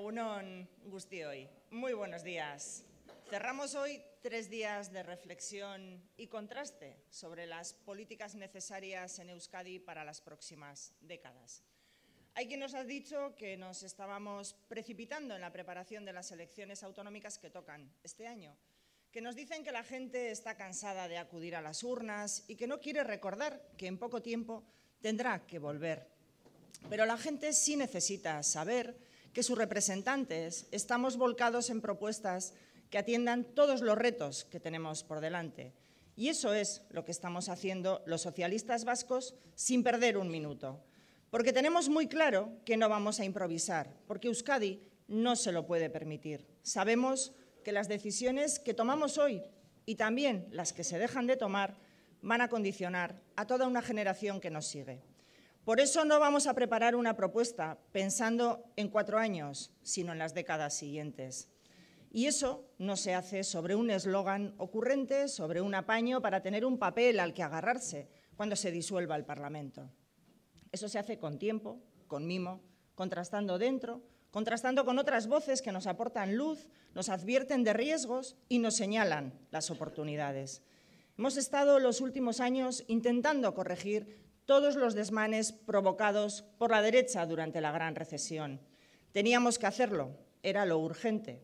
Egunon hoy. Muy buenos días. Cerramos hoy tres días de reflexión y contraste sobre las políticas necesarias en Euskadi para las próximas décadas. Hay quien nos ha dicho que nos estábamos precipitando en la preparación de las elecciones autonómicas que tocan este año, que nos dicen que la gente está cansada de acudir a las urnas y que no quiere recordar que en poco tiempo tendrá que volver. Pero la gente sí necesita saber que sus representantes estamos volcados en propuestas que atiendan todos los retos que tenemos por delante. Y eso es lo que estamos haciendo los socialistas vascos sin perder un minuto. Porque tenemos muy claro que no vamos a improvisar, porque Euskadi no se lo puede permitir. Sabemos que las decisiones que tomamos hoy y también las que se dejan de tomar van a condicionar a toda una generación que nos sigue. Por eso no vamos a preparar una propuesta pensando en cuatro años, sino en las décadas siguientes. Y eso no se hace sobre un eslogan ocurrente, sobre un apaño para tener un papel al que agarrarse cuando se disuelva el Parlamento. Eso se hace con tiempo, con mimo, contrastando dentro, contrastando con otras voces que nos aportan luz, nos advierten de riesgos y nos señalan las oportunidades. Hemos estado los últimos años intentando corregir todos los desmanes provocados por la derecha durante la gran recesión. Teníamos que hacerlo, era lo urgente.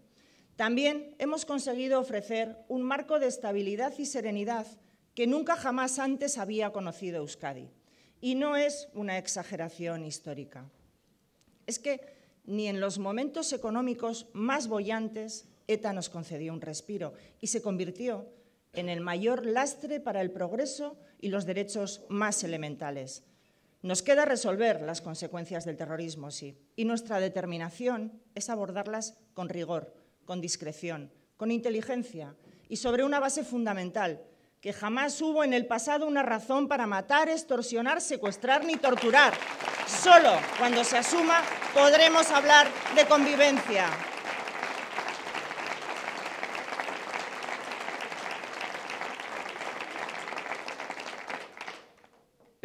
También hemos conseguido ofrecer un marco de estabilidad y serenidad que nunca jamás antes había conocido Euskadi. Y no es una exageración histórica. Es que ni en los momentos económicos más bollantes ETA nos concedió un respiro y se convirtió en el mayor lastre para el progreso y los derechos más elementales. Nos queda resolver las consecuencias del terrorismo, sí, y nuestra determinación es abordarlas con rigor, con discreción, con inteligencia y sobre una base fundamental, que jamás hubo en el pasado una razón para matar, extorsionar, secuestrar ni torturar. Solo cuando se asuma podremos hablar de convivencia.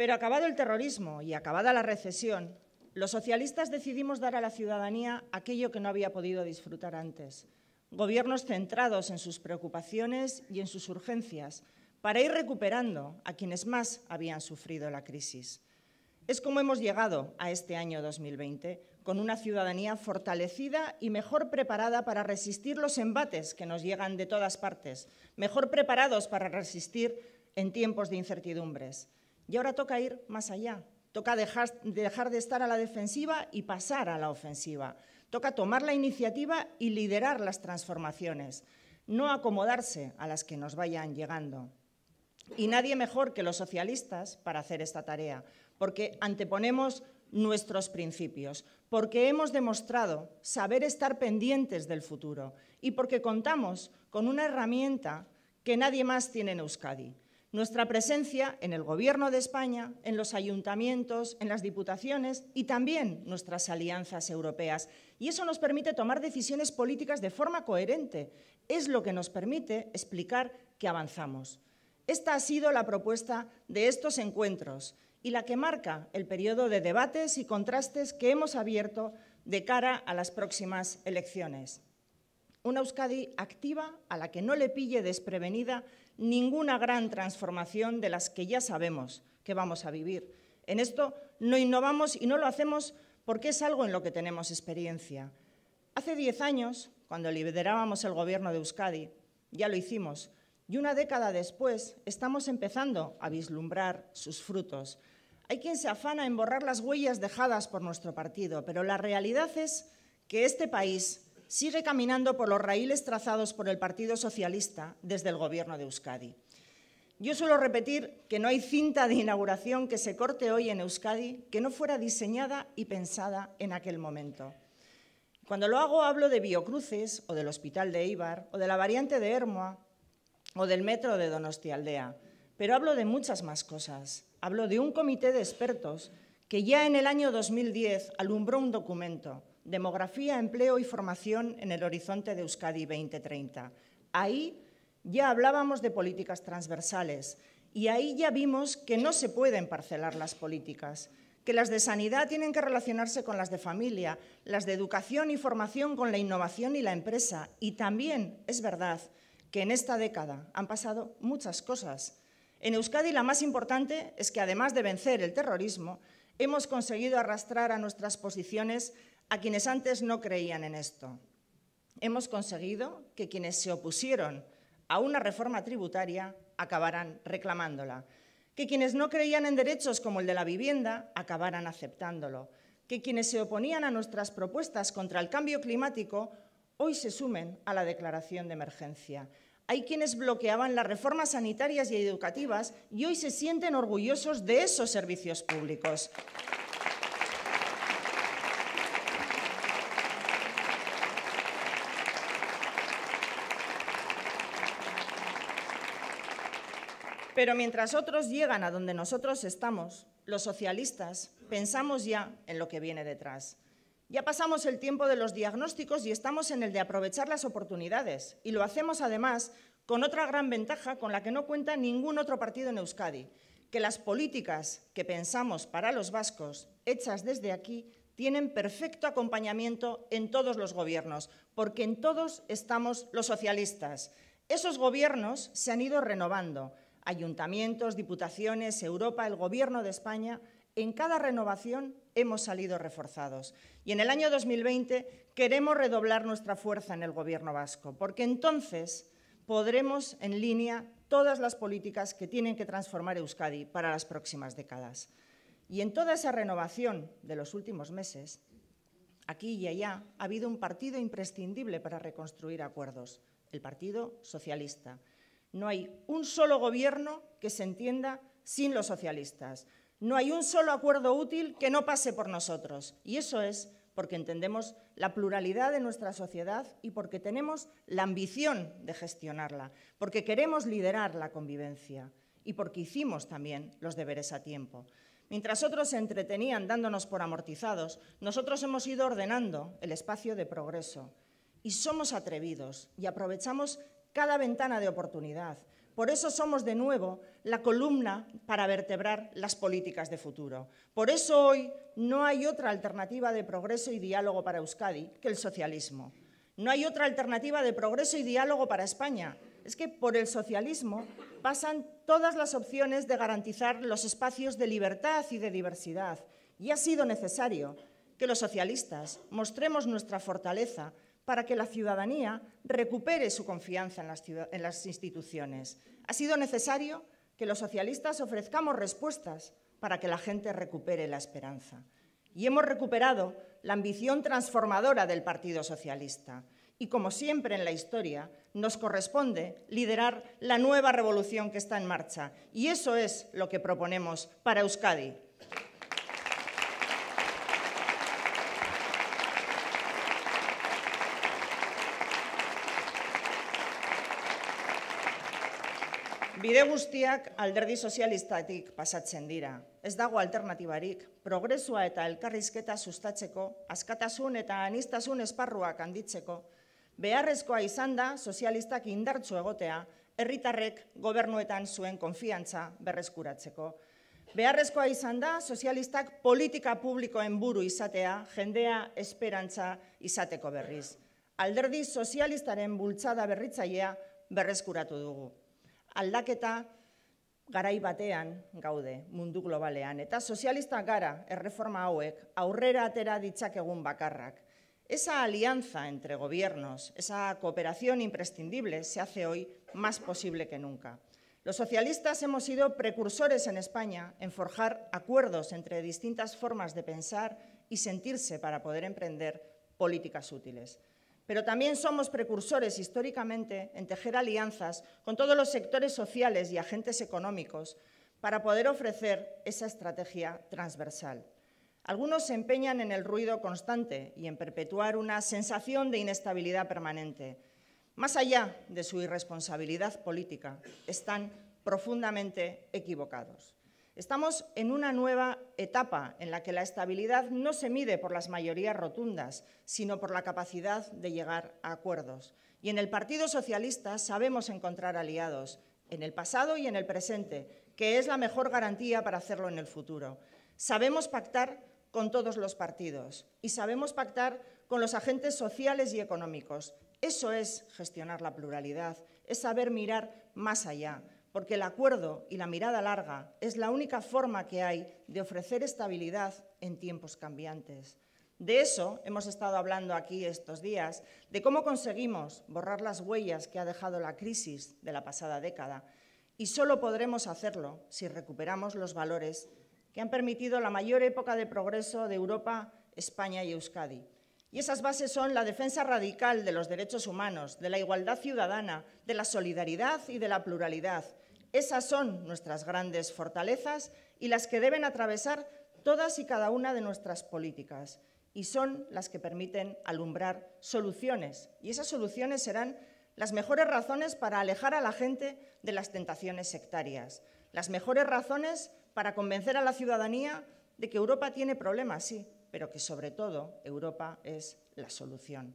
Pero acabado el terrorismo y acabada la recesión, los socialistas decidimos dar a la ciudadanía aquello que no había podido disfrutar antes, gobiernos centrados en sus preocupaciones y en sus urgencias, para ir recuperando a quienes más habían sufrido la crisis. Es como hemos llegado a este año 2020, con una ciudadanía fortalecida y mejor preparada para resistir los embates que nos llegan de todas partes, mejor preparados para resistir en tiempos de incertidumbres. Y ahora toca ir más allá. Toca dejar, dejar de estar a la defensiva y pasar a la ofensiva. Toca tomar la iniciativa y liderar las transformaciones, no acomodarse a las que nos vayan llegando. Y nadie mejor que los socialistas para hacer esta tarea, porque anteponemos nuestros principios, porque hemos demostrado saber estar pendientes del futuro y porque contamos con una herramienta que nadie más tiene en Euskadi, nuestra presencia en el Gobierno de España, en los ayuntamientos, en las diputaciones y también nuestras alianzas europeas. Y eso nos permite tomar decisiones políticas de forma coherente. Es lo que nos permite explicar que avanzamos. Esta ha sido la propuesta de estos encuentros y la que marca el periodo de debates y contrastes que hemos abierto de cara a las próximas elecciones. Una Euskadi activa a la que no le pille desprevenida ninguna gran transformación de las que ya sabemos que vamos a vivir. En esto no innovamos y no lo hacemos porque es algo en lo que tenemos experiencia. Hace diez años, cuando liderábamos el gobierno de Euskadi, ya lo hicimos, y una década después estamos empezando a vislumbrar sus frutos. Hay quien se afana en borrar las huellas dejadas por nuestro partido, pero la realidad es que este país sigue caminando por los raíles trazados por el Partido Socialista desde el Gobierno de Euskadi. Yo suelo repetir que no hay cinta de inauguración que se corte hoy en Euskadi que no fuera diseñada y pensada en aquel momento. Cuando lo hago hablo de Biocruces o del Hospital de Ibar o de la variante de Hermoa o del metro de Donostialdea, pero hablo de muchas más cosas. Hablo de un comité de expertos que ya en el año 2010 alumbró un documento demografía, empleo y formación en el horizonte de Euskadi 2030. Ahí ya hablábamos de políticas transversales y ahí ya vimos que no se pueden parcelar las políticas, que las de sanidad tienen que relacionarse con las de familia, las de educación y formación con la innovación y la empresa. Y también es verdad que en esta década han pasado muchas cosas. En Euskadi la más importante es que además de vencer el terrorismo, hemos conseguido arrastrar a nuestras posiciones a quienes antes no creían en esto. Hemos conseguido que quienes se opusieron a una reforma tributaria acabaran reclamándola, que quienes no creían en derechos como el de la vivienda acabaran aceptándolo, que quienes se oponían a nuestras propuestas contra el cambio climático hoy se sumen a la declaración de emergencia. Hay quienes bloqueaban las reformas sanitarias y educativas y hoy se sienten orgullosos de esos servicios públicos. Pero mientras otros llegan a donde nosotros estamos, los socialistas pensamos ya en lo que viene detrás. Ya pasamos el tiempo de los diagnósticos y estamos en el de aprovechar las oportunidades. Y lo hacemos además con otra gran ventaja con la que no cuenta ningún otro partido en Euskadi, que las políticas que pensamos para los vascos, hechas desde aquí, tienen perfecto acompañamiento en todos los gobiernos, porque en todos estamos los socialistas. Esos gobiernos se han ido renovando, ayuntamientos, diputaciones, Europa, el Gobierno de España, en cada renovación hemos salido reforzados. Y en el año 2020 queremos redoblar nuestra fuerza en el Gobierno vasco, porque entonces podremos en línea todas las políticas que tienen que transformar Euskadi para las próximas décadas. Y en toda esa renovación de los últimos meses, aquí y allá, ha habido un partido imprescindible para reconstruir acuerdos, el Partido Socialista, no hay un solo gobierno que se entienda sin los socialistas. No hay un solo acuerdo útil que no pase por nosotros. Y eso es porque entendemos la pluralidad de nuestra sociedad y porque tenemos la ambición de gestionarla, porque queremos liderar la convivencia y porque hicimos también los deberes a tiempo. Mientras otros se entretenían dándonos por amortizados, nosotros hemos ido ordenando el espacio de progreso y somos atrevidos y aprovechamos cada ventana de oportunidad. Por eso somos de nuevo la columna para vertebrar las políticas de futuro. Por eso hoy no hay otra alternativa de progreso y diálogo para Euskadi que el socialismo. No hay otra alternativa de progreso y diálogo para España. Es que por el socialismo pasan todas las opciones de garantizar los espacios de libertad y de diversidad. Y ha sido necesario que los socialistas mostremos nuestra fortaleza para que la ciudadanía recupere su confianza en las, instituciones. Ha sido necesario que los socialistas ofrezcamos respuestas para que la gente recupere la esperanza. Y hemos recuperado la ambición transformadora del Partido Socialista. Y como siempre en la historia, nos corresponde liderar la nueva revolución que está en marcha. Y eso es lo que proponemos para Euskadi. Bide guztiak alderdi sozialistatik pasatzen dira. Ez dago alternatibarik, progresua eta elkarrizketa sustatzeko, askatasun eta anistasun esparruak handitzeko, beharrezkoa izan da sozialistak indartzu egotea, herritarrek gobernuetan zuen konfiantza berrezkuratzeko. Beharrezkoa izan da sozialistak politika publikoen buru izatea, jendea esperantza izateko berriz. Alderdi sozialistaren bultzada berritzailea berrezkuratu dugu. aldaketa Garay batean gaude mundu globalean. Eta sozialista gara, reforma hauek, aurrera atera ditzakegun bakarrak. Esa alianza entre gobiernos, esa cooperación imprescindible se hace hoy más posible que nunca. Los socialistas hemos sido precursores en España en forjar acuerdos entre distintas formas de pensar y sentirse para poder emprender políticas útiles pero también somos precursores históricamente en tejer alianzas con todos los sectores sociales y agentes económicos para poder ofrecer esa estrategia transversal. Algunos se empeñan en el ruido constante y en perpetuar una sensación de inestabilidad permanente. Más allá de su irresponsabilidad política, están profundamente equivocados. Estamos en una nueva etapa en la que la estabilidad no se mide por las mayorías rotundas, sino por la capacidad de llegar a acuerdos. Y en el Partido Socialista sabemos encontrar aliados, en el pasado y en el presente, que es la mejor garantía para hacerlo en el futuro. Sabemos pactar con todos los partidos y sabemos pactar con los agentes sociales y económicos. Eso es gestionar la pluralidad, es saber mirar más allá, porque el acuerdo y la mirada larga es la única forma que hay de ofrecer estabilidad en tiempos cambiantes. De eso hemos estado hablando aquí estos días, de cómo conseguimos borrar las huellas que ha dejado la crisis de la pasada década, y solo podremos hacerlo si recuperamos los valores que han permitido la mayor época de progreso de Europa, España y Euskadi. Y esas bases son la defensa radical de los derechos humanos, de la igualdad ciudadana, de la solidaridad y de la pluralidad, esas son nuestras grandes fortalezas y las que deben atravesar todas y cada una de nuestras políticas y son las que permiten alumbrar soluciones y esas soluciones serán las mejores razones para alejar a la gente de las tentaciones sectarias, las mejores razones para convencer a la ciudadanía de que Europa tiene problemas, sí, pero que sobre todo Europa es la solución.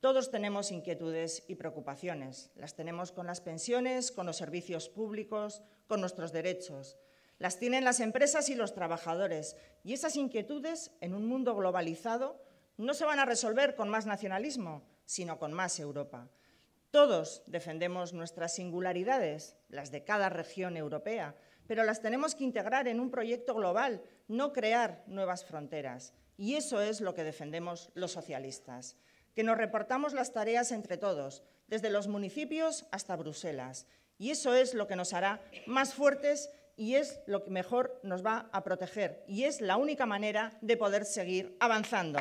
Todos tenemos inquietudes y preocupaciones. Las tenemos con las pensiones, con los servicios públicos, con nuestros derechos. Las tienen las empresas y los trabajadores. Y esas inquietudes, en un mundo globalizado, no se van a resolver con más nacionalismo, sino con más Europa. Todos defendemos nuestras singularidades, las de cada región europea, pero las tenemos que integrar en un proyecto global, no crear nuevas fronteras. Y eso es lo que defendemos los socialistas que nos reportamos las tareas entre todos, desde los municipios hasta Bruselas. Y eso es lo que nos hará más fuertes y es lo que mejor nos va a proteger. Y es la única manera de poder seguir avanzando.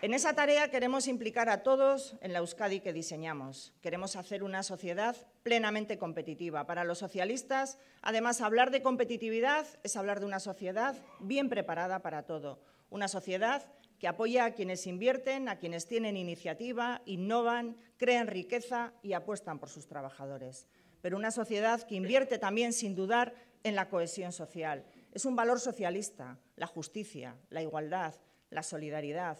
En esa tarea queremos implicar a todos en la Euskadi que diseñamos. Queremos hacer una sociedad plenamente competitiva. Para los socialistas, además, hablar de competitividad es hablar de una sociedad bien preparada para todo, una sociedad que apoya a quienes invierten, a quienes tienen iniciativa, innovan, crean riqueza y apuestan por sus trabajadores. Pero una sociedad que invierte también, sin dudar, en la cohesión social. Es un valor socialista, la justicia, la igualdad, la solidaridad,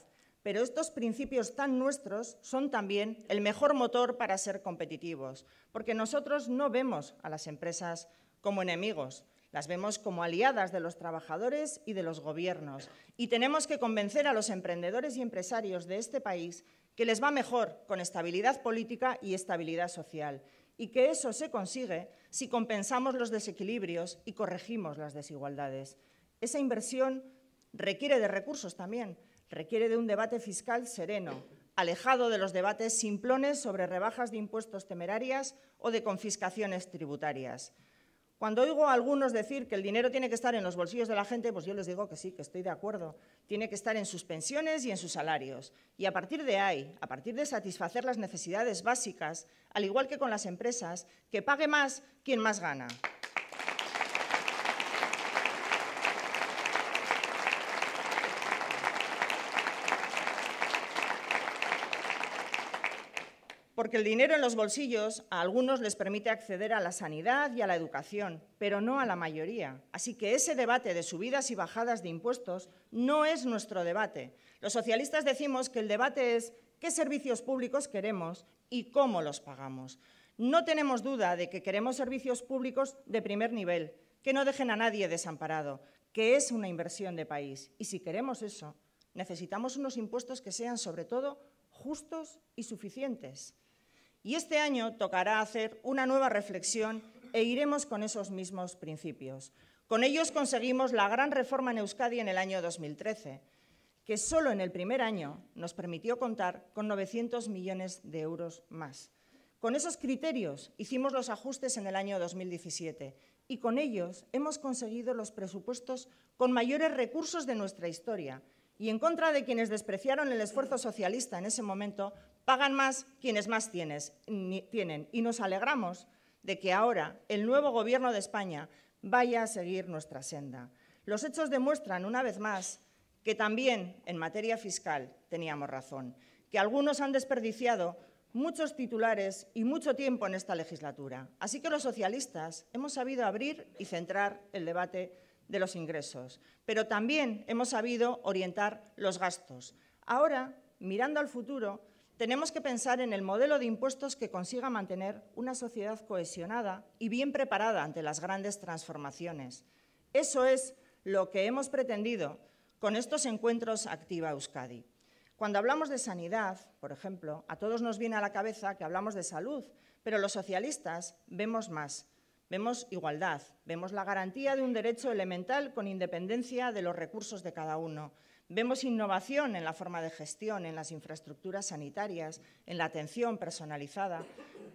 pero estos principios tan nuestros son también el mejor motor para ser competitivos, porque nosotros no vemos a las empresas como enemigos, las vemos como aliadas de los trabajadores y de los gobiernos. Y tenemos que convencer a los emprendedores y empresarios de este país que les va mejor con estabilidad política y estabilidad social. Y que eso se consigue si compensamos los desequilibrios y corregimos las desigualdades. Esa inversión requiere de recursos también, Requiere de un debate fiscal sereno, alejado de los debates simplones sobre rebajas de impuestos temerarias o de confiscaciones tributarias. Cuando oigo a algunos decir que el dinero tiene que estar en los bolsillos de la gente, pues yo les digo que sí, que estoy de acuerdo. Tiene que estar en sus pensiones y en sus salarios. Y a partir de ahí, a partir de satisfacer las necesidades básicas, al igual que con las empresas, que pague más quien más gana. porque el dinero en los bolsillos a algunos les permite acceder a la sanidad y a la educación, pero no a la mayoría. Así que ese debate de subidas y bajadas de impuestos no es nuestro debate. Los socialistas decimos que el debate es qué servicios públicos queremos y cómo los pagamos. No tenemos duda de que queremos servicios públicos de primer nivel, que no dejen a nadie desamparado, que es una inversión de país. Y si queremos eso, necesitamos unos impuestos que sean, sobre todo, justos y suficientes. Y este año tocará hacer una nueva reflexión e iremos con esos mismos principios. Con ellos conseguimos la gran reforma en Euskadi en el año 2013, que solo en el primer año nos permitió contar con 900 millones de euros más. Con esos criterios hicimos los ajustes en el año 2017 y con ellos hemos conseguido los presupuestos con mayores recursos de nuestra historia y en contra de quienes despreciaron el esfuerzo socialista en ese momento, Pagan más quienes más tienen y nos alegramos de que ahora el nuevo Gobierno de España vaya a seguir nuestra senda. Los hechos demuestran una vez más que también en materia fiscal teníamos razón, que algunos han desperdiciado muchos titulares y mucho tiempo en esta legislatura. Así que los socialistas hemos sabido abrir y centrar el debate de los ingresos, pero también hemos sabido orientar los gastos. Ahora, mirando al futuro, tenemos que pensar en el modelo de impuestos que consiga mantener una sociedad cohesionada y bien preparada ante las grandes transformaciones. Eso es lo que hemos pretendido con estos encuentros Activa Euskadi. Cuando hablamos de sanidad, por ejemplo, a todos nos viene a la cabeza que hablamos de salud, pero los socialistas vemos más. Vemos igualdad, vemos la garantía de un derecho elemental con independencia de los recursos de cada uno. Vemos innovación en la forma de gestión, en las infraestructuras sanitarias, en la atención personalizada.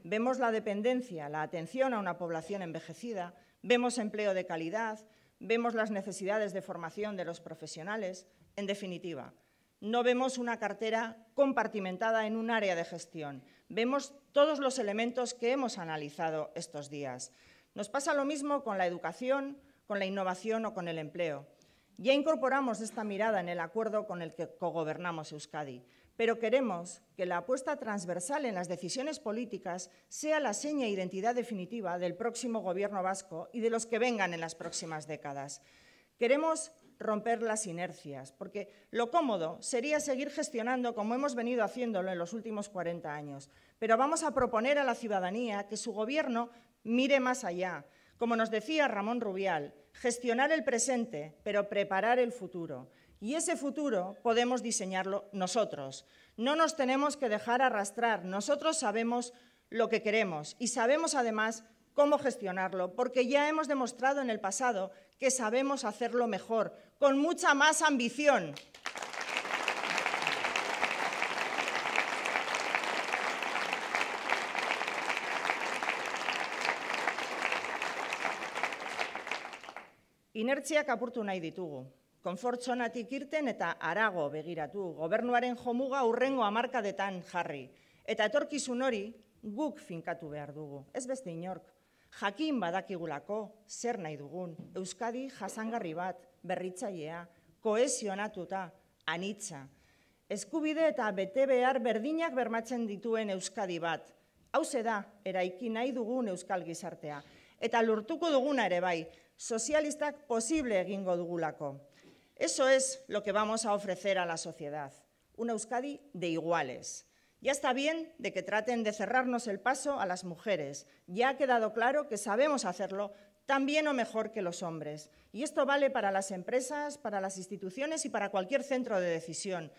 Vemos la dependencia, la atención a una población envejecida. Vemos empleo de calidad. Vemos las necesidades de formación de los profesionales. En definitiva, no vemos una cartera compartimentada en un área de gestión. Vemos todos los elementos que hemos analizado estos días. Nos pasa lo mismo con la educación, con la innovación o con el empleo. Ya incorporamos esta mirada en el acuerdo con el que cogobernamos Euskadi, pero queremos que la apuesta transversal en las decisiones políticas sea la seña e identidad definitiva del próximo Gobierno vasco y de los que vengan en las próximas décadas. Queremos romper las inercias, porque lo cómodo sería seguir gestionando como hemos venido haciéndolo en los últimos 40 años, pero vamos a proponer a la ciudadanía que su Gobierno mire más allá, como nos decía Ramón Rubial, gestionar el presente, pero preparar el futuro. Y ese futuro podemos diseñarlo nosotros. No nos tenemos que dejar arrastrar. Nosotros sabemos lo que queremos y sabemos además cómo gestionarlo, porque ya hemos demostrado en el pasado que sabemos hacerlo mejor, con mucha más ambición. Inertziak apurtu nahi ditugu. Konfortzonatik irten eta arago begiratu, gobernuaren jomuga urrengo amarkadetan jarri. Eta etorkizun hori guk finkatu behar dugu, ez beste inork. Jakin badakigulako, zer nahi dugun, Euskadi jasangarri bat, berritzailea, koesionatuta, anitza. Eskubide eta bete behar berdinak bermatzen dituen Euskadi bat. Hauze da, eraiki nahi dugun Euskal gizartea. Eta lurtuko duguna ere bai, Socialista posible egingo dugulako. Eso es lo que vamos a ofrecer a la sociedad, una Euskadi de iguales. Ya está bien de que traten de cerrarnos el paso a las mujeres. Ya ha quedado claro que sabemos hacerlo tan bien o mejor que los hombres. Y esto vale para las empresas, para las instituciones y para cualquier centro de decisión.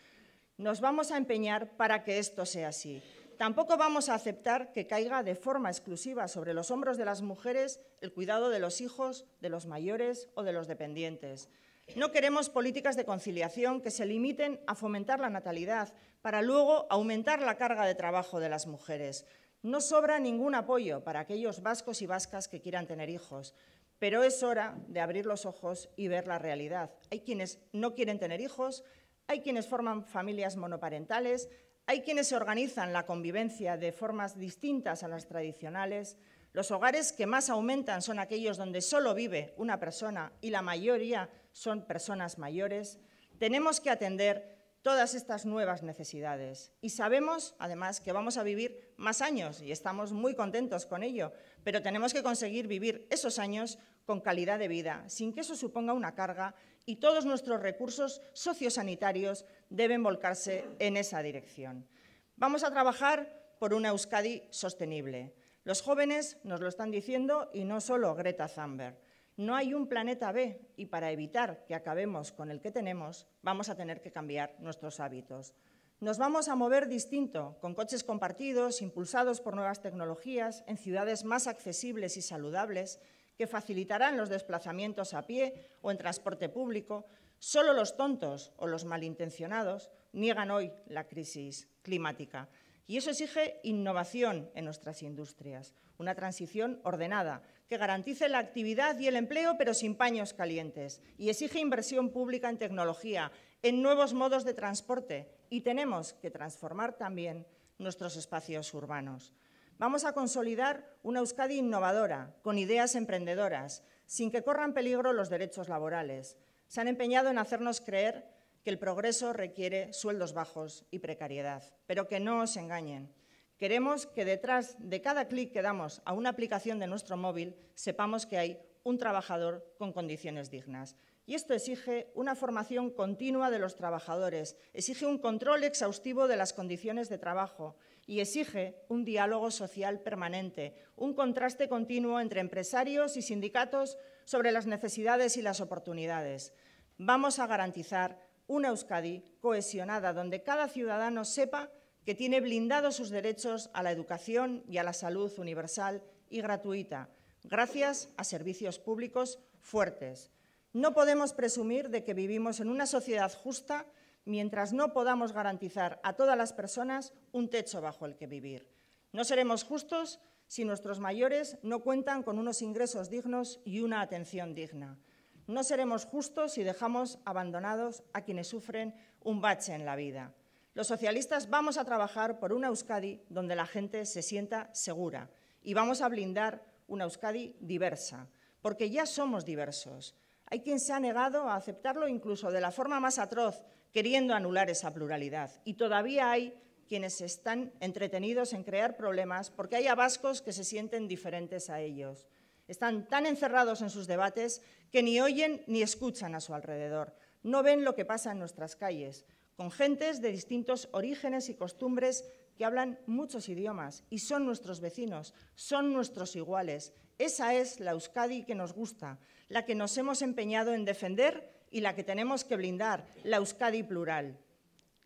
Nos vamos a empeñar para que esto sea así. Tampoco vamos a aceptar que caiga de forma exclusiva sobre los hombros de las mujeres el cuidado de los hijos, de los mayores o de los dependientes. No queremos políticas de conciliación que se limiten a fomentar la natalidad para luego aumentar la carga de trabajo de las mujeres. No sobra ningún apoyo para aquellos vascos y vascas que quieran tener hijos, pero es hora de abrir los ojos y ver la realidad. Hay quienes no quieren tener hijos, hay quienes forman familias monoparentales, hay quienes organizan la convivencia de formas distintas a las tradicionales. Los hogares que más aumentan son aquellos donde solo vive una persona y la mayoría son personas mayores. Tenemos que atender todas estas nuevas necesidades. Y sabemos, además, que vamos a vivir más años y estamos muy contentos con ello, pero tenemos que conseguir vivir esos años con calidad de vida, sin que eso suponga una carga y todos nuestros recursos sociosanitarios deben volcarse en esa dirección. Vamos a trabajar por una Euskadi sostenible. Los jóvenes nos lo están diciendo y no solo Greta Thunberg. No hay un planeta B y para evitar que acabemos con el que tenemos, vamos a tener que cambiar nuestros hábitos. Nos vamos a mover distinto, con coches compartidos, impulsados por nuevas tecnologías, en ciudades más accesibles y saludables, que facilitarán los desplazamientos a pie o en transporte público, solo los tontos o los malintencionados niegan hoy la crisis climática. Y eso exige innovación en nuestras industrias, una transición ordenada que garantice la actividad y el empleo, pero sin paños calientes. Y exige inversión pública en tecnología, en nuevos modos de transporte. Y tenemos que transformar también nuestros espacios urbanos. Vamos a consolidar una Euskadi innovadora, con ideas emprendedoras, sin que corran peligro los derechos laborales. Se han empeñado en hacernos creer que el progreso requiere sueldos bajos y precariedad. Pero que no os engañen. Queremos que detrás de cada clic que damos a una aplicación de nuestro móvil sepamos que hay un trabajador con condiciones dignas. Y esto exige una formación continua de los trabajadores, exige un control exhaustivo de las condiciones de trabajo y exige un diálogo social permanente, un contraste continuo entre empresarios y sindicatos sobre las necesidades y las oportunidades. Vamos a garantizar una Euskadi cohesionada, donde cada ciudadano sepa que tiene blindados sus derechos a la educación y a la salud universal y gratuita, gracias a servicios públicos fuertes. No podemos presumir de que vivimos en una sociedad justa mientras no podamos garantizar a todas las personas un techo bajo el que vivir. No seremos justos si nuestros mayores no cuentan con unos ingresos dignos y una atención digna. No seremos justos si dejamos abandonados a quienes sufren un bache en la vida. Los socialistas vamos a trabajar por una Euskadi donde la gente se sienta segura y vamos a blindar una Euskadi diversa, porque ya somos diversos hay quien se ha negado a aceptarlo incluso de la forma más atroz, queriendo anular esa pluralidad. Y todavía hay quienes están entretenidos en crear problemas porque hay abascos que se sienten diferentes a ellos. Están tan encerrados en sus debates que ni oyen ni escuchan a su alrededor. No ven lo que pasa en nuestras calles, con gentes de distintos orígenes y costumbres que hablan muchos idiomas y son nuestros vecinos, son nuestros iguales. Esa es la Euskadi que nos gusta, la que nos hemos empeñado en defender y la que tenemos que blindar, la Euskadi plural.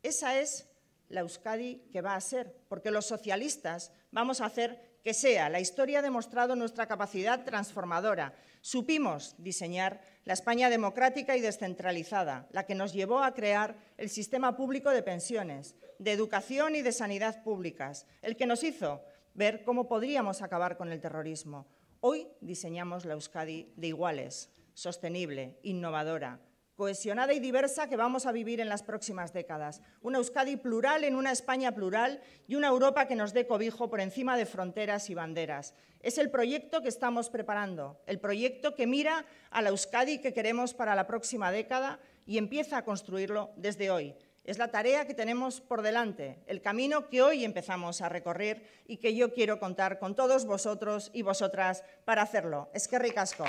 Esa es la Euskadi que va a ser, porque los socialistas vamos a hacer que sea. La historia ha demostrado nuestra capacidad transformadora. Supimos diseñar la España democrática y descentralizada, la que nos llevó a crear el sistema público de pensiones, de educación y de sanidad públicas, el que nos hizo ver cómo podríamos acabar con el terrorismo, Hoy diseñamos la Euskadi de iguales, sostenible, innovadora, cohesionada y diversa que vamos a vivir en las próximas décadas. Una Euskadi plural en una España plural y una Europa que nos dé cobijo por encima de fronteras y banderas. Es el proyecto que estamos preparando, el proyecto que mira a la Euskadi que queremos para la próxima década y empieza a construirlo desde hoy, es la tarea que tenemos por delante, el camino que hoy empezamos a recorrer y que yo quiero contar con todos vosotros y vosotras para hacerlo. Es que ricasco.